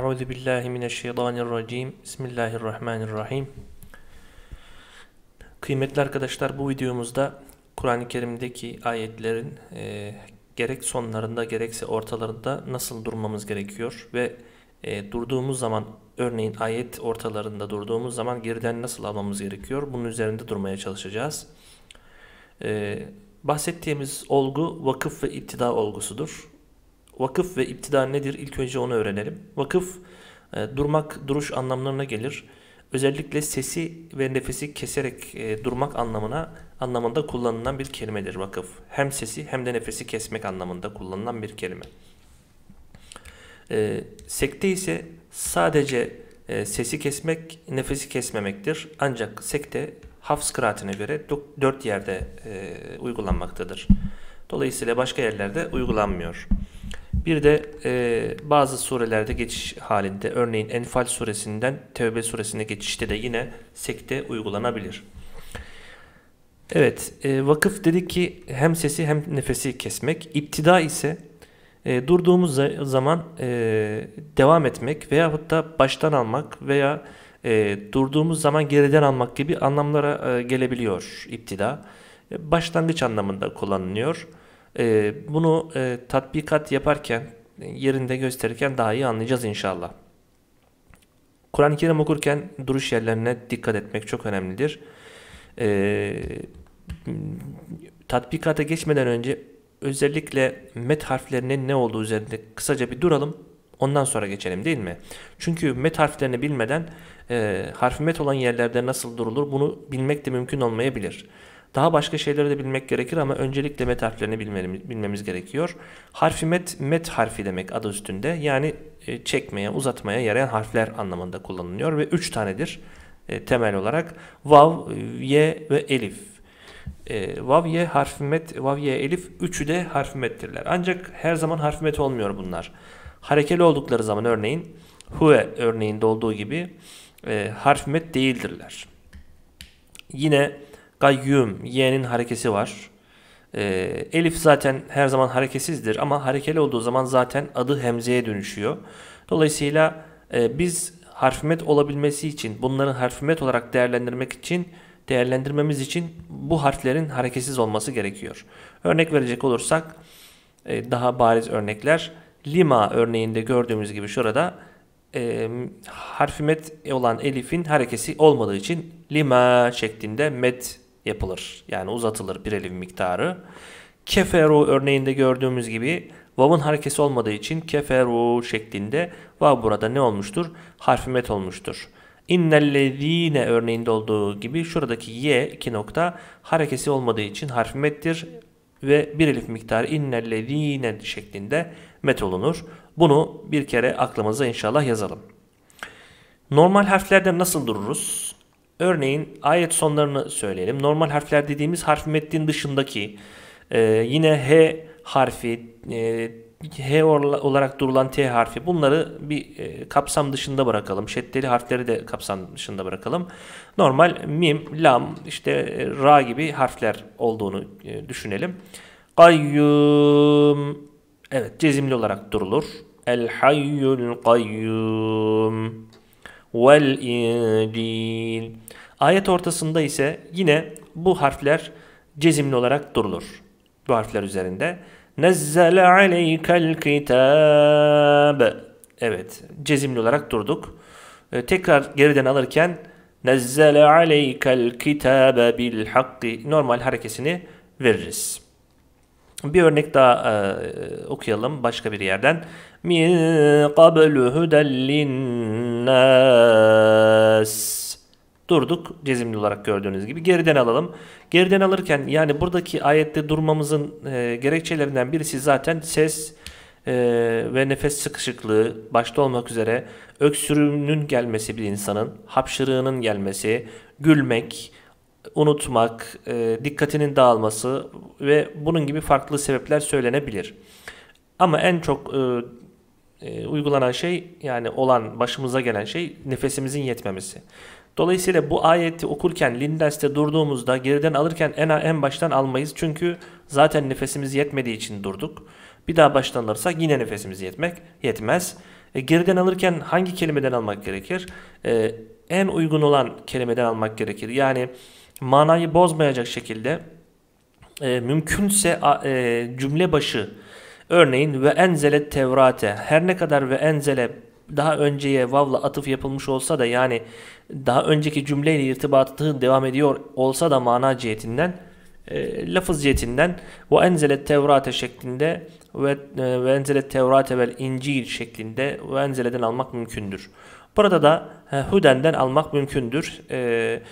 Euzu billahi mineşşeytanirracim. Bismillahirrahmanirrahim. Kıymetli arkadaşlar bu videomuzda Kur'an-ı Kerim'deki ayetlerin e, gerek sonlarında gerekse ortalarında nasıl durmamız gerekiyor ve e, durduğumuz zaman örneğin ayet ortalarında durduğumuz zaman geriden nasıl almamız gerekiyor bunun üzerinde durmaya çalışacağız. E, bahsettiğimiz olgu vakıf ve ittida olgusudur. Vakıf ve iptida nedir? İlk önce onu öğrenelim. Vakıf e, durmak, duruş anlamlarına gelir. Özellikle sesi ve nefesi keserek e, durmak anlamına anlamında kullanılan bir kelimedir vakıf. Hem sesi hem de nefesi kesmek anlamında kullanılan bir kelime. E, sekte ise sadece sesi kesmek, nefesi kesmemektir. Ancak sekte Hafs kıraatine göre dört yerde uygulanmaktadır. Dolayısıyla başka yerlerde uygulanmıyor. Bir de e, bazı surelerde geçiş halinde örneğin Enfal suresinden Tevbe suresine geçişte de yine sekte uygulanabilir. Evet e, vakıf dedi ki hem sesi hem nefesi kesmek. İptida ise e, durduğumuz zaman e, devam etmek veyahut da baştan almak veya e, durduğumuz zaman geriden almak gibi anlamlara e, gelebiliyor iptida. E, başlangıç anlamında kullanılıyor. Ee, bunu e, tatbikat yaparken yerinde gösterirken daha iyi anlayacağız inşallah. Kur'an-ı Kerim okurken duruş yerlerine dikkat etmek çok önemlidir. E, tatbikata geçmeden önce özellikle met harflerinin ne olduğu üzerinde kısaca bir duralım. Ondan sonra geçelim değil mi? Çünkü met harflerini bilmeden e, harfi met olan yerlerde nasıl durulur bunu bilmek de mümkün olmayabilir. Daha başka şeyleri de bilmek gerekir ama öncelikle met harflerini bilmemiz, gerekiyor. Harfi met, met harfi demek adı üstünde. Yani e, çekmeye, uzatmaya yarayan harfler anlamında kullanılıyor ve 3 tanedir e, temel olarak. Vav, ye ve elif. E, vav, ye, harfi met, vav, ye, elif üçü de harfi mettirler. Ancak her zaman harfi met olmuyor bunlar. Harekeli oldukları zaman örneğin hu'e örneğinde olduğu gibi e, met değildirler. Yine Gayyum Y'nin harekesi var. E, elif zaten her zaman hareketsizdir ama harekeli olduğu zaman zaten adı hemzeye dönüşüyor. Dolayısıyla e, biz harfimet olabilmesi için bunların harfimet olarak değerlendirmek için değerlendirmemiz için bu harflerin hareketsiz olması gerekiyor. Örnek verecek olursak e, daha bariz örnekler Lima örneğinde gördüğümüz gibi şurada e, harfimet olan elifin harekesi olmadığı için lima şeklinde met yapılır. Yani uzatılır bir elif miktarı. Keferu örneğinde gördüğümüz gibi vav'ın harekesi olmadığı için keferu şeklinde vav burada ne olmuştur? Harfi met olmuştur. İnnellezine örneğinde olduğu gibi şuradaki y iki nokta harekesi olmadığı için harfi mettir ve bir elif miktarı innellezine şeklinde met olunur. Bunu bir kere aklımıza inşallah yazalım. Normal harflerde nasıl dururuz? Örneğin ayet sonlarını söyleyelim. Normal harfler dediğimiz harf metnin dışındaki e, yine H harfi, e, H olarak durulan T harfi bunları bir e, kapsam dışında bırakalım. Şeddeli harfleri de kapsam dışında bırakalım. Normal mim, lam, işte e, ra gibi harfler olduğunu e, düşünelim. Kayyum. Evet cezimli olarak durulur. El hayyul kayyum vel incil. Ayet ortasında ise yine bu harfler cezimli olarak durulur. Bu harfler üzerinde. Nezzele aleykel kitab. Evet cezimli olarak durduk. Ee, tekrar geriden alırken Nezzele aleykel kitabe bil normal harekesini veririz. Bir örnek daha e, okuyalım başka bir yerden. Min qablu hudellinnas. Durduk cezimli olarak gördüğünüz gibi. Geriden alalım. Geriden alırken yani buradaki ayette durmamızın e, gerekçelerinden birisi zaten ses e, ve nefes sıkışıklığı başta olmak üzere öksürüğünün gelmesi bir insanın, hapşırığının gelmesi, gülmek, unutmak, e, dikkatinin dağılması ve bunun gibi farklı sebepler söylenebilir. Ama en çok e, e, uygulanan şey yani olan başımıza gelen şey nefesimizin yetmemesi. Dolayısıyla bu ayeti okurken Lindes'te durduğumuzda geriden alırken en, en baştan almayız. Çünkü zaten nefesimiz yetmediği için durduk. Bir daha baştan alırsak yine nefesimiz yetmek yetmez. E, geriden alırken hangi kelimeden almak gerekir? E, en uygun olan kelimeden almak gerekir. Yani manayı bozmayacak şekilde e, mümkünse e, cümle başı örneğin ve enzele tevrate her ne kadar ve enzele daha önceye vavla atıf yapılmış olsa da yani daha önceki cümleyle irtibatı devam ediyor olsa da mana cihetinden e, lafız cihetinden bu enzele tevrate şeklinde ve, e, ve enzele tevrate vel incil şeklinde ve enzeleden almak mümkündür. Burada da e, hudenden almak mümkündür. E,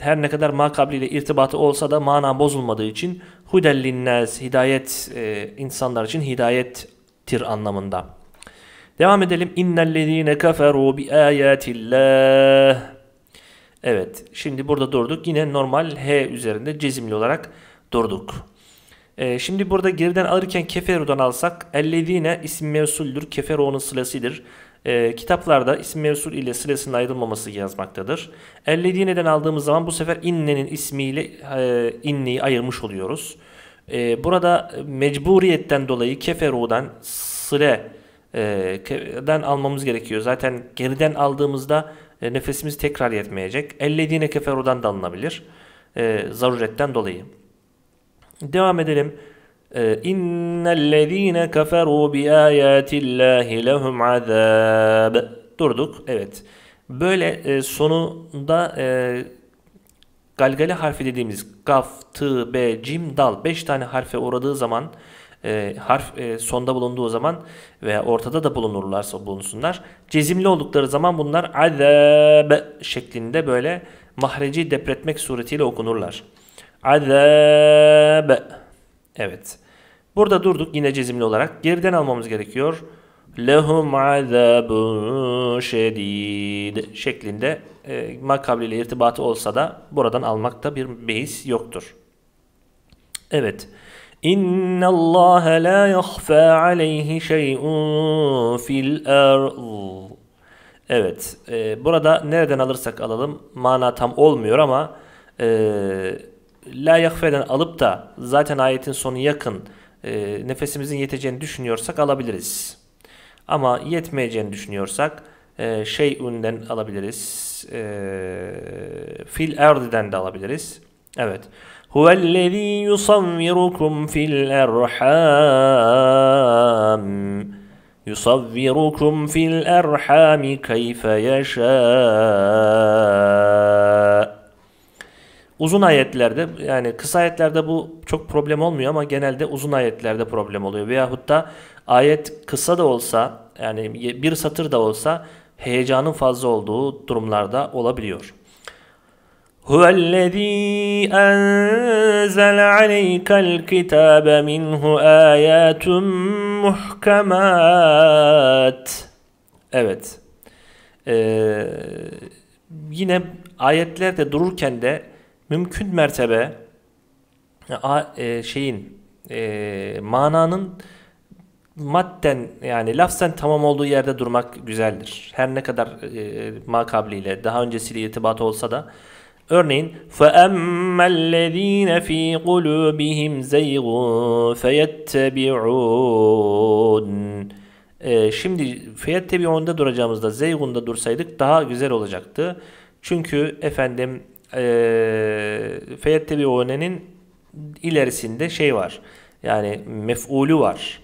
her ne kadar ma kabliyle irtibatı olsa da mana bozulmadığı için hudellinnaz hidayet e, insanlar için hidayettir anlamında. Devam edelim. İnnellezine keferu bi ayatillah. Evet, şimdi burada durduk. Yine normal H üzerinde cezimli olarak durduk. E, şimdi burada geriden alırken Keferu'dan alsak ellezine isim mevsuldür. Keferu onun sılesidir. E, ee, kitaplarda isim mevsul ile sılesinin ayrılmaması yazmaktadır. Elledine'den aldığımız zaman bu sefer innenin ismiyle e, inneyi ayırmış oluyoruz. E, burada mecburiyetten dolayı keferu'dan sıle'den e, den almamız gerekiyor. Zaten geriden aldığımızda e, nefesimiz tekrar yetmeyecek. Ellediğine keferu'dan da alınabilir. E, zaruretten dolayı. Devam edelim. Ee, innellezîne keferû biâyâtillâhi lehum azâb. Durduk. Evet. Böyle e, sonunda e, galgale harfi dediğimiz gaf, tı, be, cim, dal 5 tane harfe uğradığı zaman e, harf e, sonda bulunduğu zaman veya ortada da bulunurlarsa bulunsunlar. Cezimli oldukları zaman bunlar azab şeklinde böyle mahreci depretmek suretiyle okunurlar. Azab. Evet. Burada durduk yine cezimli olarak. Geriden almamız gerekiyor. Lehum azabun şedid şeklinde e, makabl ile irtibatı olsa da buradan almakta bir beis yoktur. Evet. İnna Allah la yahfa aleyhi şey'un fil ard. Evet. E, burada nereden alırsak alalım mana tam olmuyor ama eee la yakfeden alıp da zaten ayetin sonu yakın e, nefesimizin yeteceğini düşünüyorsak alabiliriz. Ama yetmeyeceğini düşünüyorsak e, şey ünden alabiliriz. E, fil erdiden de alabiliriz. Evet. Huvellezî yusavvirukum fil erham. Yusavvirukum fil erhami keyfe yaşa. Uzun ayetlerde yani kısa ayetlerde bu çok problem olmuyor ama genelde uzun ayetlerde problem oluyor. Veyahut da ayet kısa da olsa yani bir satır da olsa heyecanın fazla olduğu durumlarda olabiliyor. هُوَ الَّذ۪ي أَنْزَلَ عَلَيْكَ الْكِتَابَ مِنْهُ آيَاتٌ Evet. Ee, yine ayetlerde dururken de mümkün mertebe e, şeyin e, mananın madden yani lafzen tamam olduğu yerde durmak güzeldir. Her ne kadar e, makabliyle daha öncesiyle irtibatı olsa da örneğin فَأَمَّا الَّذ۪ينَ ف۪ي قُلُوبِهِمْ زَيْغٌ فَيَتَّبِعُونَ e, Şimdi feyettebi'unda duracağımızda zeygun'da dursaydık daha güzel olacaktı. Çünkü efendim e, ee, feyettebiûne'nin ilerisinde şey var. Yani mef'ulü var.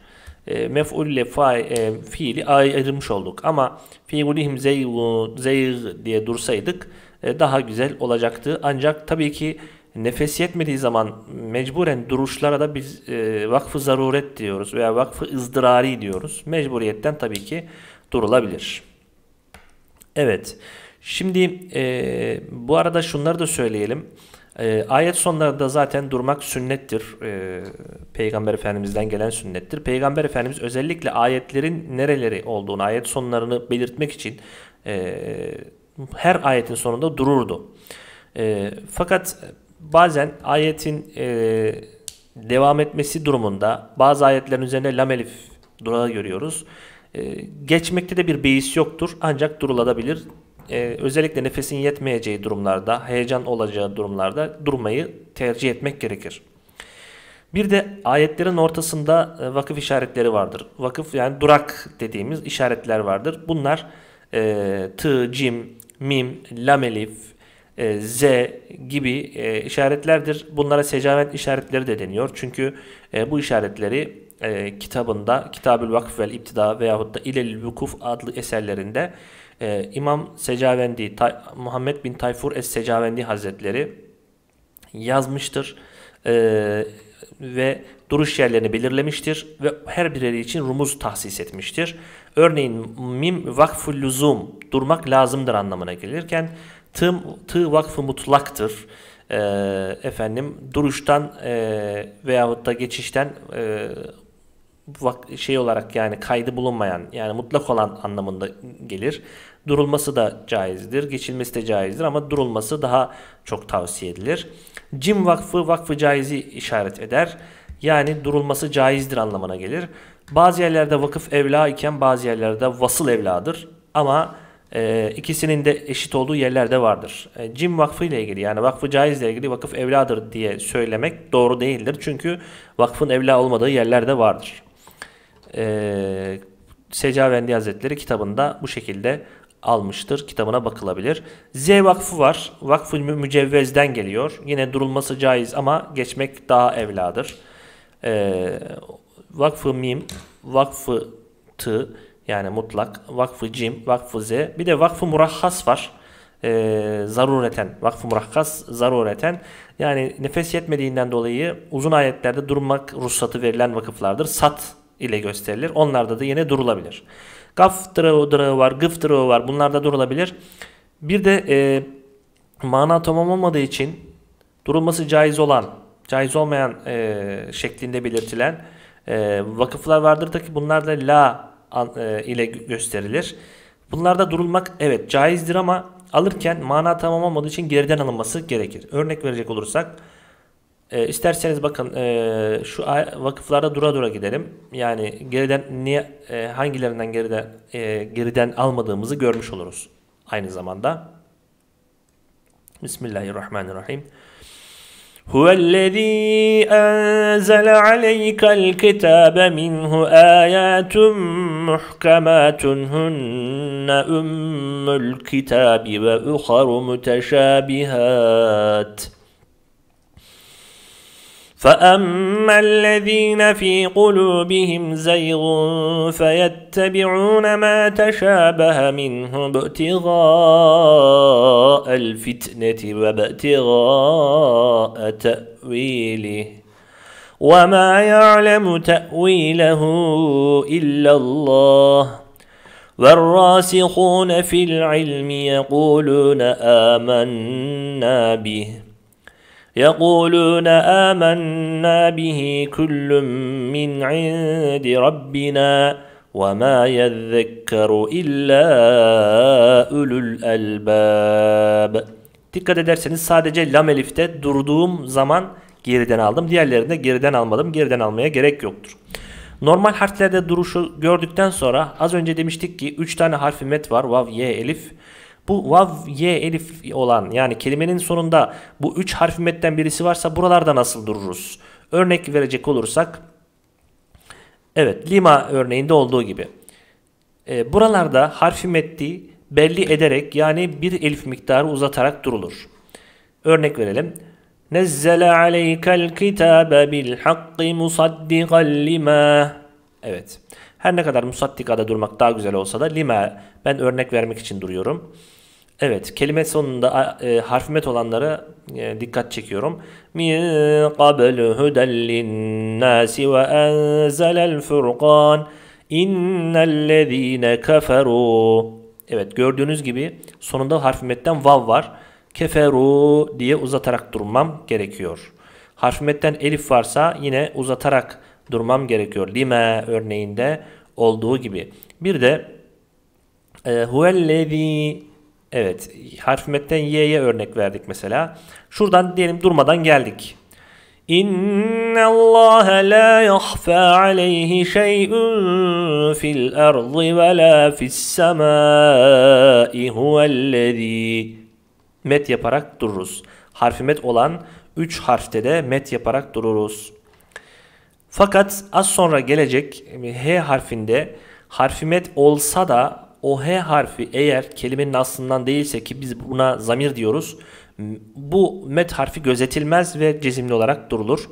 E, mef'ul ile fa, e, fiili ayırmış olduk. Ama fi'ulihim zeygu, zeyg diye dursaydık e, daha güzel olacaktı. Ancak tabii ki nefes yetmediği zaman mecburen duruşlara da biz e, vakfı zaruret diyoruz veya vakfı ızdırari diyoruz. Mecburiyetten tabii ki durulabilir. Evet. Şimdi e, bu arada şunları da söyleyelim. E, ayet sonlarında zaten durmak sünnettir. E, Peygamber Efendimiz'den gelen sünnettir. Peygamber Efendimiz özellikle ayetlerin nereleri olduğunu, ayet sonlarını belirtmek için e, her ayetin sonunda dururdu. E, fakat bazen ayetin e, devam etmesi durumunda bazı ayetlerin üzerine lam elif durağı görüyoruz. E, geçmekte de bir beis yoktur ancak durulabilir e, özellikle nefesin yetmeyeceği durumlarda, heyecan olacağı durumlarda durmayı tercih etmek gerekir. Bir de ayetlerin ortasında e, vakıf işaretleri vardır. Vakıf yani durak dediğimiz işaretler vardır. Bunlar e, tı, cim, mim, lam elif, e, z gibi e, işaretlerdir. Bunlara secavet işaretleri de deniyor. Çünkü e, bu işaretleri e, kitabında Kitabül Vakıf ve İptida veyahut da İlelül Vukuf adlı eserlerinde ee, İmam Secavendi, Muhammed bin Tayfur Es-Secavendi Hazretleri yazmıştır ee, ve duruş yerlerini belirlemiştir ve her bireri için rumuz tahsis etmiştir. Örneğin mim vakful lüzum durmak lazımdır anlamına gelirken tığ, tı vakfı mutlaktır. E, efendim duruştan e, veyahut da geçişten e, şey olarak yani kaydı bulunmayan yani mutlak olan anlamında gelir. Durulması da caizdir, geçilmesi de caizdir ama durulması daha çok tavsiye edilir. Cim vakfı vakfı caizi işaret eder. Yani durulması caizdir anlamına gelir. Bazı yerlerde vakıf evla iken bazı yerlerde vasıl evladır. Ama e, ikisinin de eşit olduğu yerlerde vardır. E, cim vakfı ile ilgili yani vakfı ile ilgili vakıf evladır diye söylemek doğru değildir. Çünkü vakfın evla olmadığı yerlerde vardır. E, Secavendi Hazretleri kitabında bu şekilde almıştır. Kitabına bakılabilir. Z Vakfı var. Vakfı mücevvezden geliyor. Yine durulması caiz ama geçmek daha evladır. Ee, vakfı mim, vakfı tı yani mutlak, vakfı cim, vakfı z. Bir de vakfı murahhas var. Ee, zarureten, vakfı murahhas zarureten. Yani nefes yetmediğinden dolayı uzun ayetlerde durmak ruhsatı verilen vakıflardır. Sat ile gösterilir. Onlarda da yine durulabilir. Gaf drağı, drağı var, gıf drağı var. Bunlar da durulabilir. Bir de e, mana tamam olmadığı için durulması caiz olan, caiz olmayan e, şeklinde belirtilen e, vakıflar vardır da ki bunlar da la e, ile gösterilir. Bunlarda durulmak evet caizdir ama alırken mana tamam olmadığı için geriden alınması gerekir. Örnek verecek olursak e, isterseniz bakın e, şu vakıflarda dura dura gidelim. Yani geriden niye e, hangilerinden geriden e, geriden almadığımızı görmüş oluruz aynı zamanda. Bismillahirrahmanirrahim. Huvellezî enzele aleykel kitabe minhu âyâtun muhkemâtun hunne ummul kitâbi ve uharu müteşâbihât. فأما الذين في قلوبهم زيغ فيتبعون ما تشابه منه ابتغاء الفتنة وابتغاء تأويله وما يعلم تأويله إلا الله والراسخون في العلم يقولون آمنا به يقولون امنا به كل من عند ربنا وما يذكر الا اولو الالباب Dikkat ederseniz sadece lam elifte durduğum zaman geriden aldım. Diğerlerinde geriden almadım. Geriden almaya gerek yoktur. Normal harflerde duruşu gördükten sonra az önce demiştik ki 3 tane harfi met var. Vav, ye, elif. Bu vav, ye, elif olan yani kelimenin sonunda bu üç harf metten birisi varsa buralarda nasıl dururuz? Örnek verecek olursak evet lima örneğinde olduğu gibi. E, buralarda harfi metti belli ederek yani bir elif miktarı uzatarak durulur. Örnek verelim. Nezzele aleykel kitabe bil hakki musaddiqan lima. Evet. Her ne kadar musaddikada durmak daha güzel olsa da lima ben örnek vermek için duruyorum. Evet, kelime sonunda e, harfi met olanlara e, dikkat çekiyorum. Min qabl hudel linnâsi ve enzelel furqan innellezîne keferû. Evet, gördüğünüz gibi sonunda harfi metten vav var. Keferu diye uzatarak durmam gerekiyor. Harfi metten elif varsa yine uzatarak durmam gerekiyor. Lime örneğinde olduğu gibi. Bir de e, huvellezî Evet harf metten y'ye örnek verdik mesela. Şuradan diyelim durmadan geldik. İnne Allah la yahfa aleyhi şey'un fil ardı ve la fis semai huvellezî. Met yaparak dururuz. Harfi met olan 3 harfte de met yaparak dururuz. Fakat az sonra gelecek e, H harfinde harfi met olsa da o H harfi eğer kelimenin aslından değilse ki biz buna zamir diyoruz. Bu met harfi gözetilmez ve cezimli olarak durulur.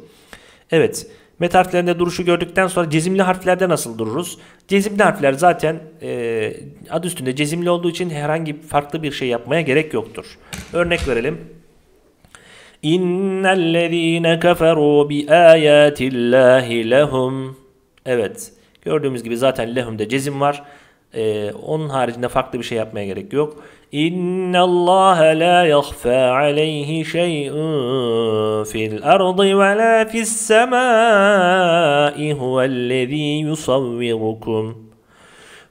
Evet met harflerinde duruşu gördükten sonra cezimli harflerde nasıl dururuz? Cezimli harfler zaten e, adı üstünde cezimli olduğu için herhangi farklı bir şey yapmaya gerek yoktur. Örnek verelim. İnnellezîne keferû bi âyâtillâhi lehum. Evet gördüğümüz gibi zaten lehum'da cezim var. Ee, onun haricinde farklı bir şey yapmaya gerek yok. İnna Allah la yakhfa aleyhi şey'un fil ardı ve la fis semai huvellezî yusavvirukum.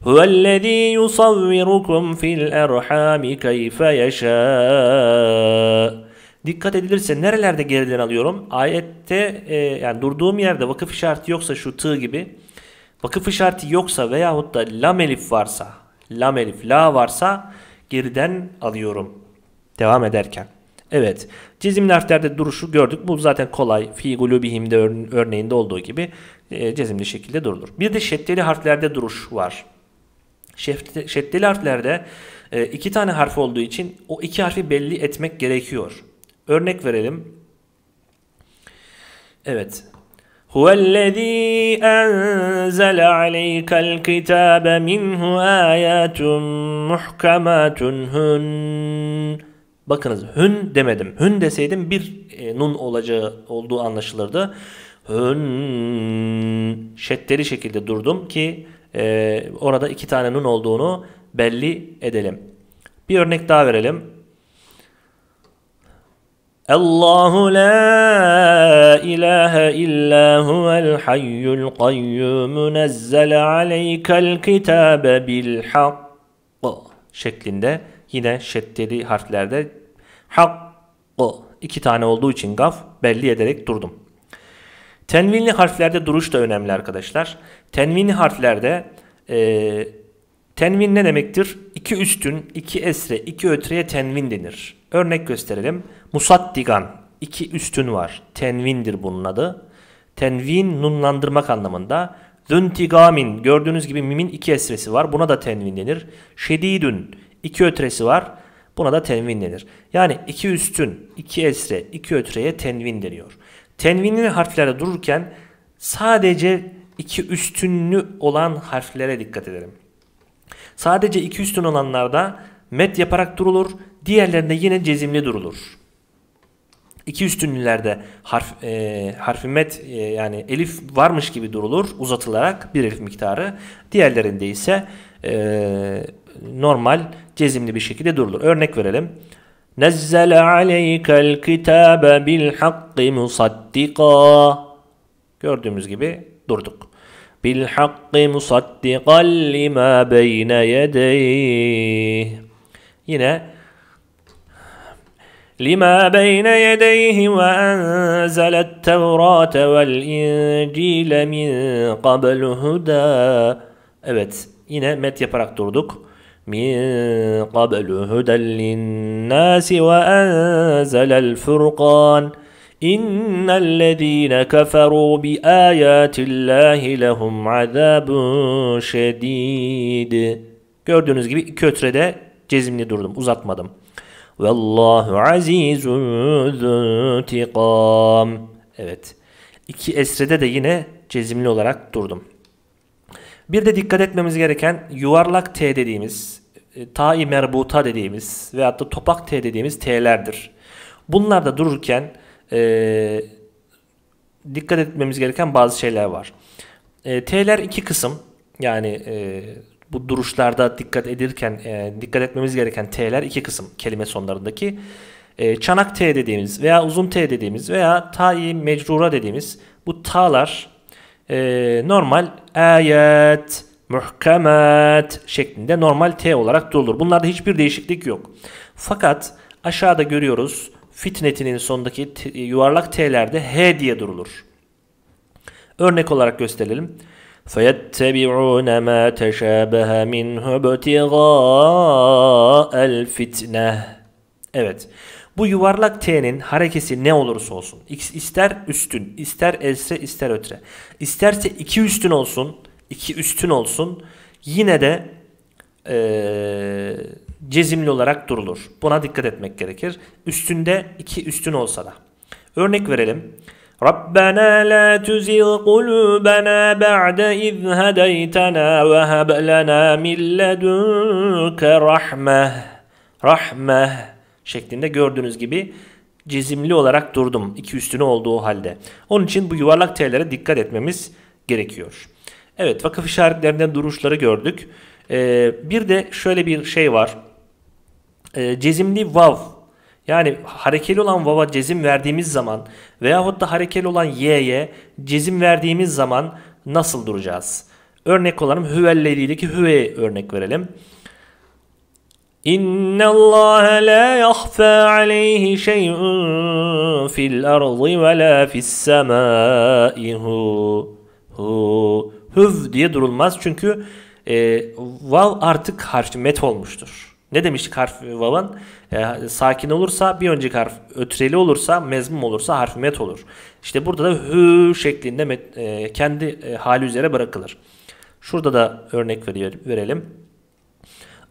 Huvellezî yusavvirukum fil erhami keyfe yeşâ. Dikkat edilirse nerelerde geriden alıyorum? Ayette e, yani durduğum yerde vakıf işareti yoksa şu tığ gibi Vakıf işareti yoksa veyahut da lam elif varsa, lam elif la varsa geriden alıyorum. Devam ederken. Evet. Cezimli harflerde duruşu gördük. Bu zaten kolay. Fi gulubihim'de örneğinde olduğu gibi e, cezimli şekilde durulur. Bir de şeddeli harflerde duruş var. Şeddeli harflerde e, iki tane harf olduğu için o iki harfi belli etmek gerekiyor. Örnek verelim. Evet. هو الذي أنزل عليك الكتاب منه آيات محكمات هن Bakınız hün demedim. Hün deseydim bir e, nun olacağı olduğu anlaşılırdı. Hün şeddeli şekilde durdum ki e, orada iki tane nun olduğunu belli edelim. Bir örnek daha verelim. Allahu الله لا إله إلا هو الحي القيوم نزل عليك bil بالحق şeklinde yine şeddeli harflerde hak iki tane olduğu için gaf belli ederek durdum. Tenvinli harflerde duruş da önemli arkadaşlar. Tenvinli harflerde e, tenvin ne demektir? İki üstün, iki esre, iki ötreye tenvin denir. Örnek gösterelim. Musaddigan. iki üstün var. Tenvindir bunun adı. Tenvin nunlandırmak anlamında. Züntigamin. Gördüğünüz gibi mimin iki esresi var. Buna da tenvin denir. Şedidün. iki ötresi var. Buna da tenvin denir. Yani iki üstün, iki esre, iki ötreye tenvin deniyor. Tenvinli harflerde dururken sadece iki üstünlü olan harflere dikkat edelim. Sadece iki üstün olanlarda met yaparak durulur diğerlerinde yine cezimli durulur. İki üstünlülerde harf, e, harfi met e, yani elif varmış gibi durulur uzatılarak bir elif miktarı. Diğerlerinde ise e, normal cezimli bir şekilde durulur. Örnek verelim. Nezzele aleykel kitabe bil hakki musaddika. Gördüğümüz gibi durduk. Bil hakki musaddikan lima beyne yedeyh. Yine لما بين يديه وأنزل التوراة والإنجيل min قبل هدى Evet yine met yaparak durduk. Min qablu hudel linnâsi ve enzelel furqan. İnnellezîne keferû bi âyâtillâhi lehum azâbun şedîd. Gördüğünüz gibi kötrede cezimli durdum uzatmadım. Vallahu azizun intikam. Evet. İki esrede de yine cezimli olarak durdum. Bir de dikkat etmemiz gereken yuvarlak T dediğimiz, e, ta-i merbuta dediğimiz veyahut da topak T dediğimiz T'lerdir. Bunlar da dururken e, dikkat etmemiz gereken bazı şeyler var. E, T'ler iki kısım. Yani e, bu duruşlarda dikkat edirken e, dikkat etmemiz gereken T'ler iki kısım kelime sonlarındaki. E, çanak T dediğimiz veya uzun T dediğimiz veya ta'i mecrura dediğimiz bu ta'lar e, normal ayet, muhkemet şeklinde normal T olarak durulur. Bunlarda hiçbir değişiklik yok. Fakat aşağıda görüyoruz fitnetinin sondaki yuvarlak T'lerde H diye durulur. Örnek olarak gösterelim. فيتبعون ما teşabehe minhu ابتغاء الفتنه Evet. Bu yuvarlak T'nin harekesi ne olursa olsun. X ister üstün, ister else, ister ötre. İsterse iki üstün olsun, iki üstün olsun. Yine de ee, cezimli olarak durulur. Buna dikkat etmek gerekir. Üstünde iki üstün olsa da. Örnek verelim. ربنا لا تزغ قلوبنا بعد إذ هديتنا وهب لنا من لدنك رحمة رحمة şeklinde gördüğünüz gibi cezimli olarak durdum iki üstüne olduğu halde. Onun için bu yuvarlak T'lere dikkat etmemiz gerekiyor. Evet vakıf işaretlerinde duruşları gördük. Ee, bir de şöyle bir şey var. Ee, cezimli vav yani harekeli olan vava cezim verdiğimiz zaman veyahut da harekeli olan y'ye cezim verdiğimiz zaman nasıl duracağız? Örnek olalım hüvelleriydeki hüveye örnek verelim. İnne Allah la yahfa aleyhi şey'un fil ardı ve la fis semâi hu. Hu. Hüv diye durulmaz çünkü e, vav artık harf met olmuştur. Ne demiştik harf vavan? E, sakin olursa bir önceki harf ötreli olursa mezmum olursa harfi met olur. İşte burada da hü şeklinde met, e, kendi e, hali üzere bırakılır. Şurada da örnek verelim.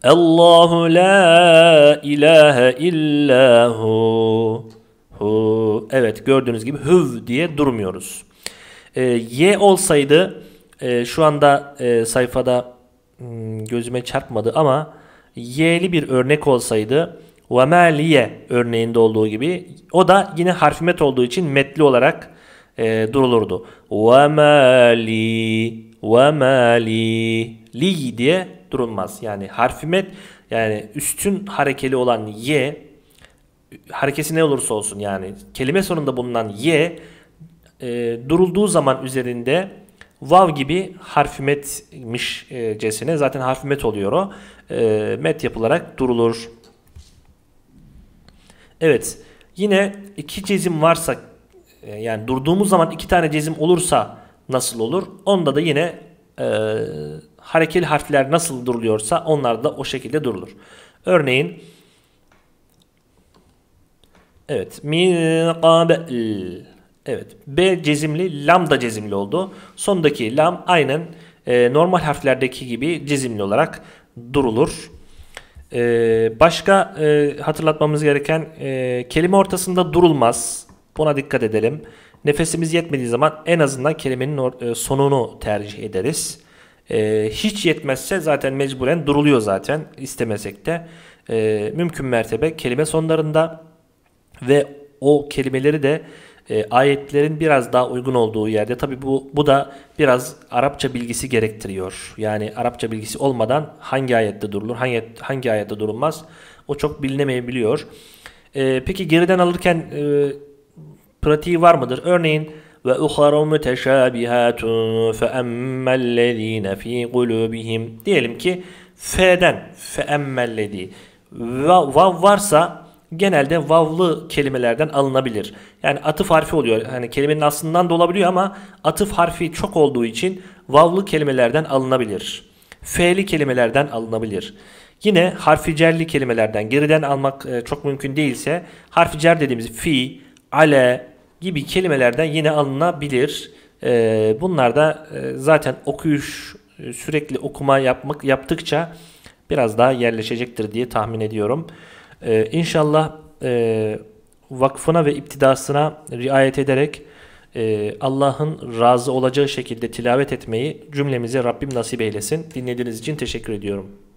Allahu la ilahe illa hu. hu. Evet gördüğünüz gibi hüv diye durmuyoruz. E, ye olsaydı e, şu anda e, sayfada hmm, gözüme çarpmadı ama y'li bir örnek olsaydı ve maliye örneğinde olduğu gibi o da yine harfimet olduğu için metli olarak e, durulurdu. Ve mali ve mali li diye durulmaz. Yani harfimet yani üstün harekeli olan y harekesi ne olursa olsun yani kelime sonunda bulunan y e, durulduğu zaman üzerinde Vav gibi harfümetmişcesine e, zaten harfümet oluyor o. E, met yapılarak durulur. Evet yine iki cezim varsa e, yani durduğumuz zaman iki tane cezim olursa nasıl olur? Onda da yine e, harekeli harfler nasıl duruluyorsa onlar da o şekilde durulur. Örneğin Evet. Min qabl Evet. B cezimli, lambda cezimli oldu. Sondaki lam aynen e, normal harflerdeki gibi cezimli olarak durulur. E, başka e, hatırlatmamız gereken e, kelime ortasında durulmaz. Buna dikkat edelim. Nefesimiz yetmediği zaman en azından kelimenin e, sonunu tercih ederiz. E, hiç yetmezse zaten mecburen duruluyor zaten istemesek de. E, mümkün mertebe kelime sonlarında ve o kelimeleri de e, ayetlerin biraz daha uygun olduğu yerde tabi bu, bu da biraz Arapça bilgisi gerektiriyor. Yani Arapça bilgisi olmadan hangi ayette durulur, hangi, hangi ayette durulmaz o çok bilinemeyebiliyor. E, peki geriden alırken e, pratiği var mıdır? Örneğin ve uharu muteşabihatun fe emmellezine fi kulubihim diyelim ki F'den fe emmellezi vav varsa genelde vavlı kelimelerden alınabilir. Yani atıf harfi oluyor. Hani kelimenin aslından da olabiliyor ama atıf harfi çok olduğu için vavlı kelimelerden alınabilir. F'li kelimelerden alınabilir. Yine harfi cerli kelimelerden geriden almak e, çok mümkün değilse harfi cer dediğimiz fi, ale gibi kelimelerden yine alınabilir. E, bunlar da e, zaten okuyuş sürekli okuma yapmak yaptıkça biraz daha yerleşecektir diye tahmin ediyorum. Ee, inşallah e, vakfına ve iptidasına riayet ederek e, Allah'ın razı olacağı şekilde tilavet etmeyi cümlemize Rabbim nasip eylesin. Dinlediğiniz için teşekkür ediyorum.